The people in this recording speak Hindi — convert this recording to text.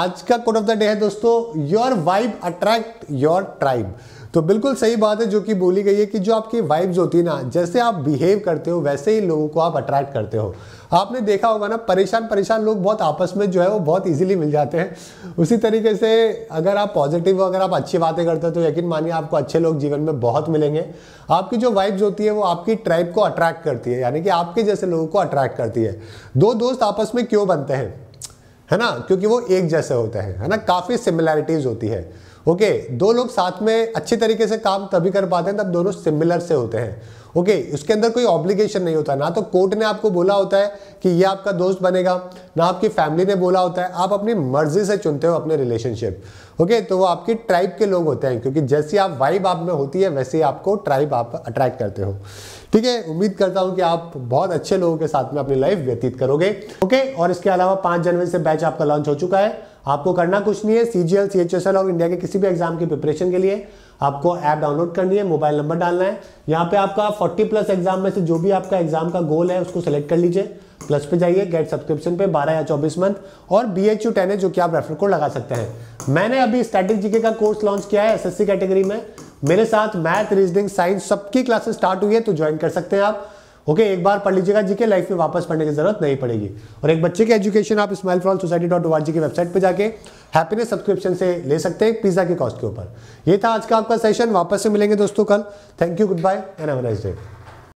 आज का कोड ऑफ द डे है दोस्तों your vibe attract your tribe तो बिल्कुल सही बात है जो कि बोली गई है कि जो आपकी वाइब्स होती है ना जैसे आप बिहेव करते हो वैसे ही लोगों को आप अट्रैक्ट करते हो आपने देखा होगा ना परेशान परेशान लोग बहुत आपस में जो है वो बहुत इजीली मिल जाते हैं उसी तरीके से अगर आप पॉजिटिव हो अगर आप अच्छी बातें करते हो तो यकीन मानिए आपको अच्छे लोग जीवन में बहुत मिलेंगे आपकी जो वाइब्स होती है वो आपकी ट्राइब को अट्रैक्ट करती है यानी कि आपके जैसे लोगों को अट्रैक्ट करती है दो दोस्त आपस में क्यों बनते हैं है ना क्योंकि वो एक जैसे होते हैं है ना काफ़ी सिमिलैरिटीज़ होती है ओके दो लोग साथ में अच्छी तरीके से काम तभी कर पाते हैं तब दोनों सिमिलर से होते हैं ओके okay, उसके अंदर कोई ऑब्लिगेशन नहीं होता ना तो कोर्ट ने आपको बोला होता है कि ये आपका दोस्त बनेगा ना आपकी फैमिली ने बोला होता है आप अपनी मर्जी से चुनते हो अपने रिलेशनशिप ओके okay, तो वो आपकी ट्राइब के लोग होते हैं क्योंकि जैसी आप वाइब आप में होती है वैसे आपको ट्राइब आप अट्रैक्ट करते हो ठीक है उम्मीद करता हूं कि आप बहुत अच्छे लोगों के साथ में अपनी लाइफ व्यतीत करोगे ओके okay? और इसके अलावा पांच जनवरी से बैच आपका लॉन्च हो चुका है आपको करना कुछ नहीं है C G L C H S L और इंडिया के किसी भी एग्जाम की प्रिपरेशन के लिए आपको ऐप डाउनलोड करनी है मोबाइल नंबर डालना है यहाँ पे आपका 40 प्लस एग्जाम में से जो भी आपका एग्जाम का गोल है उसको सेलेक्ट कर लीजिए प्लस पे जाइए गेट सब्सक्रिप्शन पे 12 या 24 मंथ और बी एच यू टेन है जो कि आप रेफर कोड लगा सकते हैं मैंने अभी स्टैटिक जीके का कोर्स लॉन्च किया है एस कैटेगरी में मेरे साथ मैथ रीजनिंग साइंस सबकी क्लासेस स्टार्ट हुई है तो ज्वाइन कर सकते हैं आप ओके एक बार पढ़ लीजिएगा जीके लाइफ में वापस पढ़ने की जरूरत नहीं पड़ेगी और एक बच्चे की एजुकेशन आप smile for society dot O की वेबसाइट पर जाके हैप्पीनेस सब्सक्रिप्शन से ले सकते हैं पिज्जा के कॉस्ट के ऊपर ये था आज का आपका सेशन वापस से मिलेंगे दोस्तों कल thank you good bye and average day